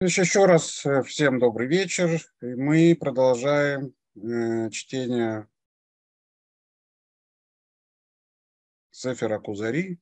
Еще раз э, всем добрый вечер. мы продолжаем э, чтение Сефера Кузари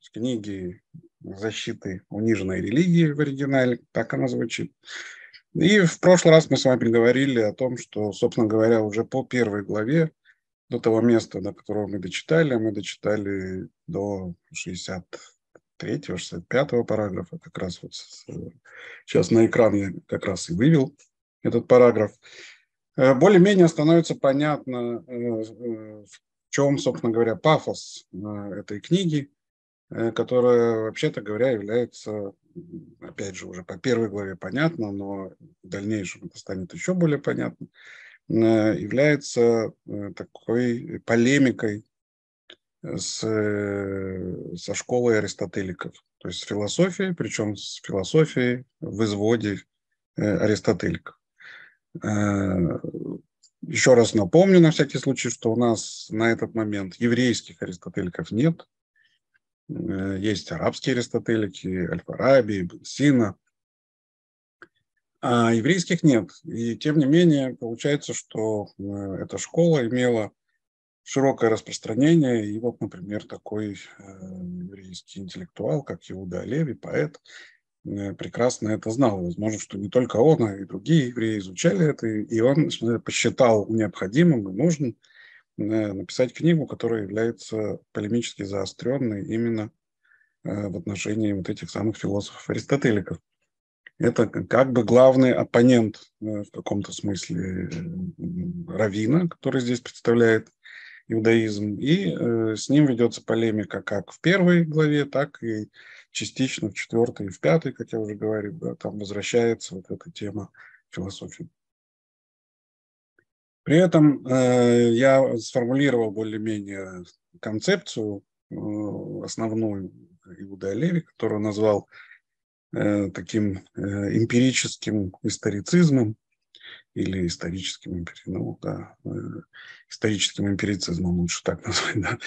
с книги «Защиты униженной религии» в оригинале, так она звучит. И в прошлый раз мы с вами говорили о том, что, собственно говоря, уже по первой главе, до того места, до которого мы дочитали, мы дочитали до 60 63-го, 65-го параграфа, как раз вот сейчас на экран я как раз и вывел этот параграф, э, более-менее становится понятно, э, э, в чем, собственно говоря, пафос этой книги, которая, вообще-то говоря, является, опять же, уже по первой главе понятно, но в дальнейшем это станет еще более понятно, является такой полемикой с, э, со школой аристотеликов, то есть с философией, причем с философией в изводе э, аристотеликов. Э, Еще раз напомню на всякий случай, что у нас на этот момент еврейских аристотеликов нет. Есть арабские аристотелики, Аль-Фараби, Бенсина. А еврейских нет. И тем не менее, получается, что эта школа имела широкое распространение. И вот, например, такой э, еврейский интеллектуал, как Иуда Леви, поэт, э, прекрасно это знал. Возможно, что не только он, а и другие евреи изучали это, и он посчитал необходимым и нужным э, написать книгу, которая является полемически заостренной именно в отношении вот этих самых философов-аристотеликов. Это как бы главный оппонент в каком-то смысле Равина, который здесь представляет иудаизм, и э, с ним ведется полемика как в первой главе, так и частично в четвертой и в пятой, как я уже говорил, да, там возвращается вот эта тема философии. При этом э, я сформулировал более-менее концепцию э, основную Иуда Леви, которую назвал э, таким э, эмпирическим историцизмом, или историческим империализмом, ну, да, э, историческим эмпирицизмом лучше так назвать, да,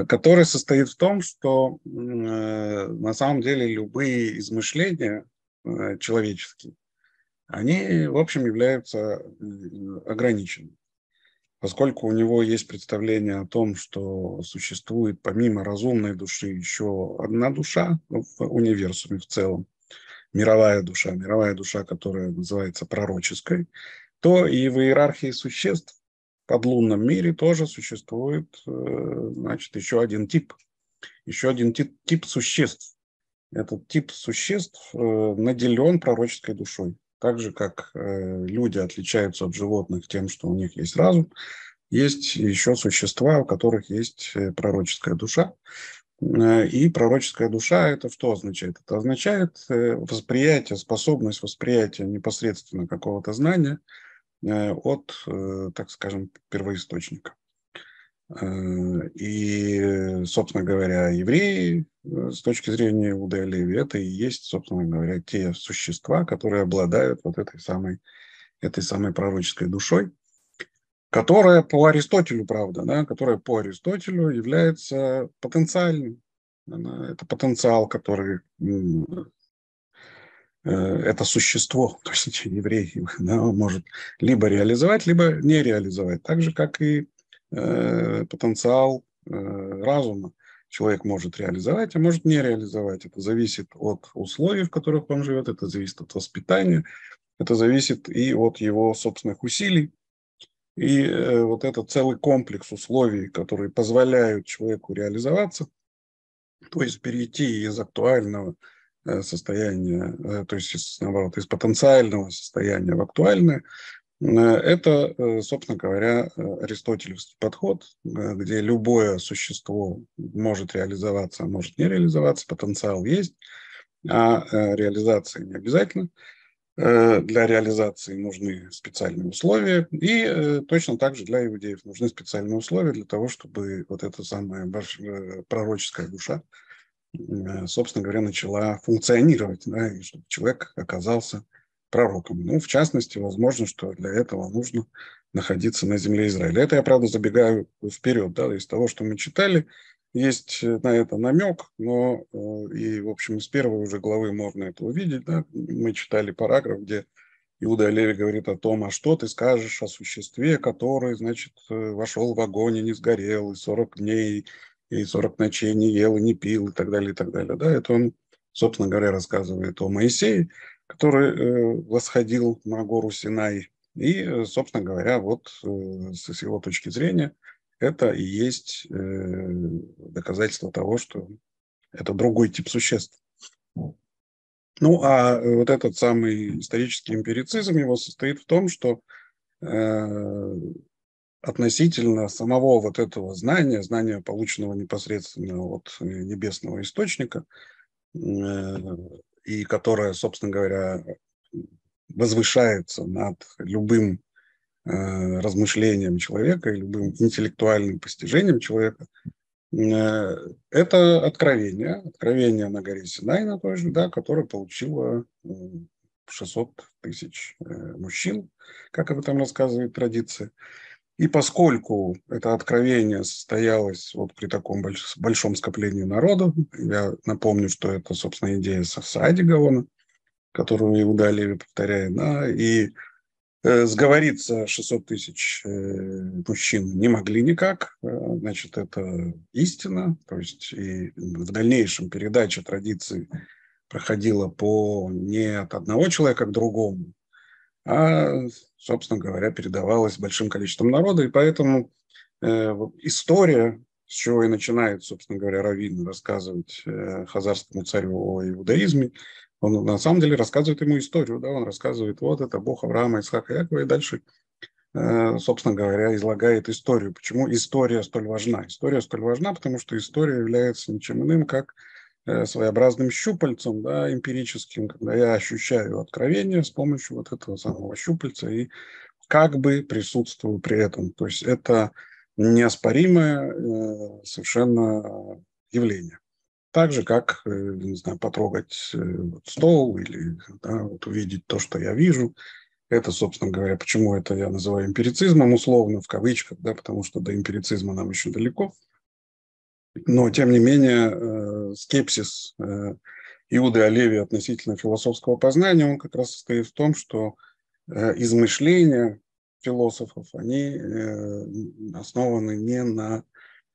э, который состоит в том, что э, на самом деле любые измышления человеческие, они, в общем, являются ограниченными. Поскольку у него есть представление о том, что существует помимо разумной души еще одна душа ну, в универсуме в целом, мировая душа, мировая душа, которая называется пророческой, то и в иерархии существ в подлунном мире тоже существует э, значит, еще один тип, еще один тип, тип существ. Этот тип существ э, наделен пророческой душой. Так же, как э, люди отличаются от животных тем, что у них есть разум, есть еще существа, у которых есть пророческая душа. Э, и пророческая душа это что означает? Это означает э, восприятие, способность восприятия непосредственно какого-то знания э, от, так скажем, первоисточника. И, собственно говоря, евреи с точки зрения Иуда и Леви, это и есть, собственно говоря, те существа, которые обладают вот этой самой, этой самой пророческой душой которая по Аристотелю, правда, да, которая по Аристотелю является потенциальным, Она, это потенциал, который э, это существо, то есть еврей, да, может либо реализовать, либо не реализовать. Так же, как и э, потенциал э, разума человек может реализовать, а может не реализовать. Это зависит от условий, в которых он живет, это зависит от воспитания, это зависит и от его собственных усилий. И э, вот это целый комплекс условий, которые позволяют человеку реализоваться, то есть перейти из актуального э, состояния, э, то есть, наоборот, из потенциального состояния в актуальное, это, собственно говоря, аристотелевский подход, где любое существо может реализоваться, а может не реализоваться, потенциал есть, а реализация не обязательно – Э, для реализации нужны специальные условия, и э, точно так же для иудеев нужны специальные условия для того, чтобы вот эта самая э, пророческая душа, собственно говоря, начала функционировать, да, и чтобы человек оказался пророком. Ну, в частности, возможно, что для этого нужно находиться на земле Израиля. Это я, правда, забегаю вперед, да, из того, что мы читали, есть э, на это намек, но э, и, в общем, с первой уже главы можно это увидеть. Да? Мы читали параграф, где Иуда Леви говорит о том, а что ты скажешь о существе, которое, значит, э, вошел в огонь и не сгорел, и 40 дней, и 40 ночей не ел и не пил, и так далее, и так далее. Да? Это он, собственно говоря, рассказывает о Моисее, который восходил на гору Синай. И, собственно говоря, вот с его точки зрения – это и есть э, доказательство того, что это другой тип существ. Ну, а э, вот этот самый исторический эмпирицизм его состоит в том, что э, относительно самого вот этого знания, знания, полученного непосредственно от э, небесного источника, э, и которое, собственно говоря, возвышается над любым Э, размышлениям человека и любым интеллектуальным постижением человека, э, это откровение, откровение на горе Синайна тоже да, которое получило 600 э, тысяч мужчин, как об этом рассказывает традиция. И поскольку это откровение состоялось вот при таком большом скоплении народа, я напомню, что это, собственно, идея Саади Гаона, которую Иуда Леви повторяет, да, и Э, сговориться 600 тысяч э, мужчин не могли никак, э, значит, это истина, то есть и в дальнейшем передача традиции проходила по не от одного человека к другому, а, собственно говоря, передавалась большим количеством народа, и поэтому история, с чего и начинает, собственно говоря, Равин рассказывать хазарскому царю о иудаизме, он на самом деле рассказывает ему историю, да, он рассказывает, вот это Бог Авраама, Исхака, Якова, и дальше, э, собственно говоря, излагает историю. Почему история столь важна? История столь важна, потому что история является ничем иным, как э, своеобразным щупальцем, да, эмпирическим, когда я ощущаю откровение с помощью вот этого самого щупальца и как бы присутствую при этом. То есть это неоспоримое э, совершенно явление. Так же, как, э, не знаю, потрогать э, стол или да, вот увидеть то, что я вижу. Это, собственно говоря, почему это я называю эмпирицизмом условно, в кавычках, да, потому что до эмпирицизма нам еще далеко. Но, тем не менее, э, скепсис э, Иуды Олеви относительно философского познания, он как раз состоит в том, что э, измышления философов, они э, основаны не на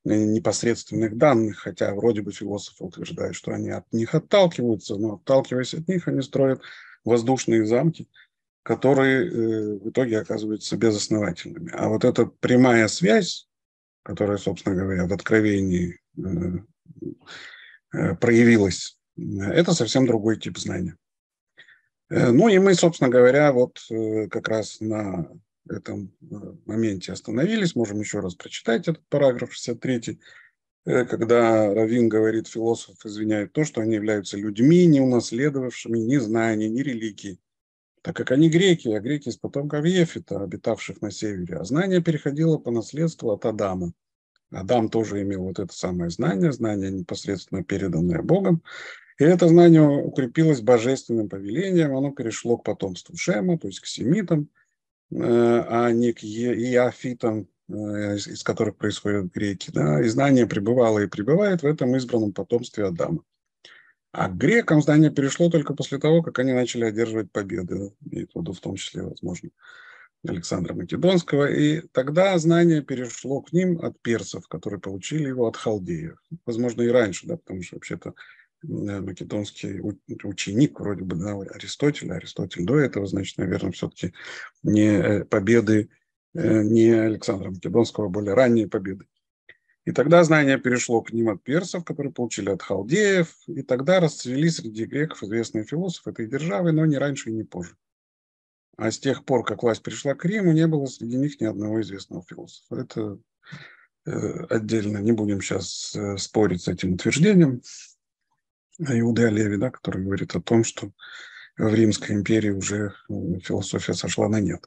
непосредственных данных, хотя вроде бы философы утверждают, что они от них отталкиваются, но отталкиваясь от них, они строят воздушные замки, которые э, в итоге оказываются безосновательными. А вот эта прямая связь, которая, собственно говоря, в откровении э, э, проявилась, это совсем другой тип знания. Ну и мы, собственно говоря, вот как раз на этом э, моменте остановились. Можем еще раз прочитать этот параграф 63 э, когда Равин говорит, философ извиняет то, что они являются людьми, не унаследовавшими ни знания, ни религии, так как они греки, а греки из потомков Ефита, обитавших на севере, а знание переходило по наследству от Адама. Адам тоже имел вот это самое знание, знание, непосредственно переданное Богом, и это знание укрепилось божественным повелением, оно перешло к потомству Шема, то есть к семитам – Э, а не к иофитам, э, из, которых происходят греки. Да? И знание пребывало и пребывает в этом избранном потомстве Адама. А к грекам знание перешло только после того, как они начали одерживать победы, и в том числе, возможно, Александра Македонского. И тогда знание перешло к ним от персов, которые получили его от халдеев. Возможно, и раньше, да, потому что вообще-то Э, македонский ученик вроде бы да, Аристотеля, Аристотель до этого, значит, наверное, все-таки не э, победы э, не Александра Македонского, а более ранние победы. И тогда знание перешло к ним от персов, которые получили от халдеев, и тогда расцвели среди греков известные философы этой державы, но не раньше и не позже. А с тех пор, как власть перешла к Риму, не было среди них ни одного известного философа. Это отдельно не будем сейчас спорить с этим утверждением. Иуды Олеви, да, который говорит о том, что в Римской империи уже ну, философия сошла на нет.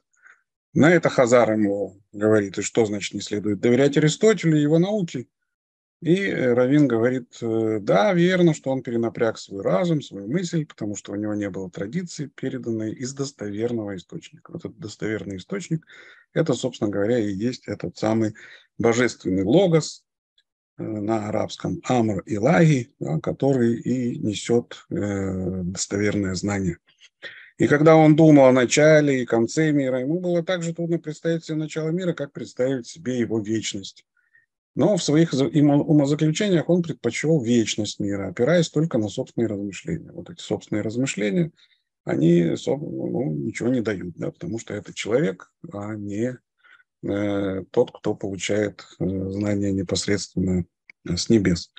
На это Хазар ему говорит, и что значит не следует доверять Аристотелю и его науке. И э, Равин говорит, э, да, верно, что он перенапряг свой разум, свою мысль, потому что у него не было традиции, переданной из достоверного источника. Вот этот достоверный источник, это, собственно говоря, и есть этот самый божественный логос, Э, на арабском Амр Илаги, да, который и несет э, достоверное знание. И когда он думал о начале и конце мира, ему было так же трудно представить себе начало мира, как представить себе его вечность. Но в своих умозаключениях он предпочел вечность мира, опираясь только на собственные размышления. Вот эти собственные размышления, они ну, ничего не дают, да, потому что это человек, а не Э, тот, кто получает э, знания непосредственно э, с небес.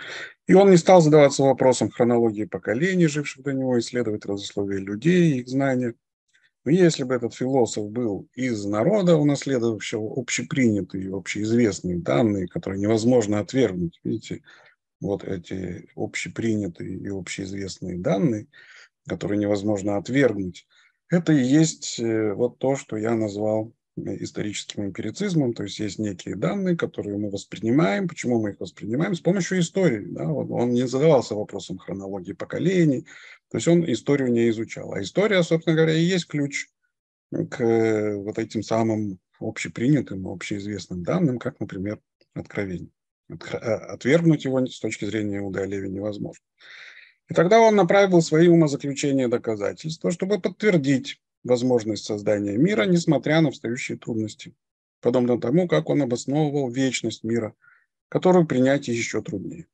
И он не стал задаваться вопросом хронологии поколений, живших до него, исследовать родословие людей, их знания. Но если бы этот философ был из народа, унаследовавшего общепринятые, общеизвестные данные, которые невозможно отвергнуть, видите, вот эти общепринятые и общеизвестные данные, которые невозможно отвергнуть, это и есть вот то, что я назвал историческим эмпирицизмом, то есть есть некие данные, которые мы воспринимаем, почему мы их воспринимаем, с помощью истории. Да? Он, он не задавался вопросом хронологии поколений, то есть он историю не изучал. А история, собственно говоря, и есть ключ к э, вот этим самым общепринятым, общеизвестным данным, как, например, откровение. Э, отвергнуть его с точки зрения Иуда Леви невозможно. И тогда он направил свои умозаключения доказательства, чтобы подтвердить возможность создания мира, несмотря на встающие трудности, подобно тому, как он обосновывал вечность мира, которую принять еще труднее.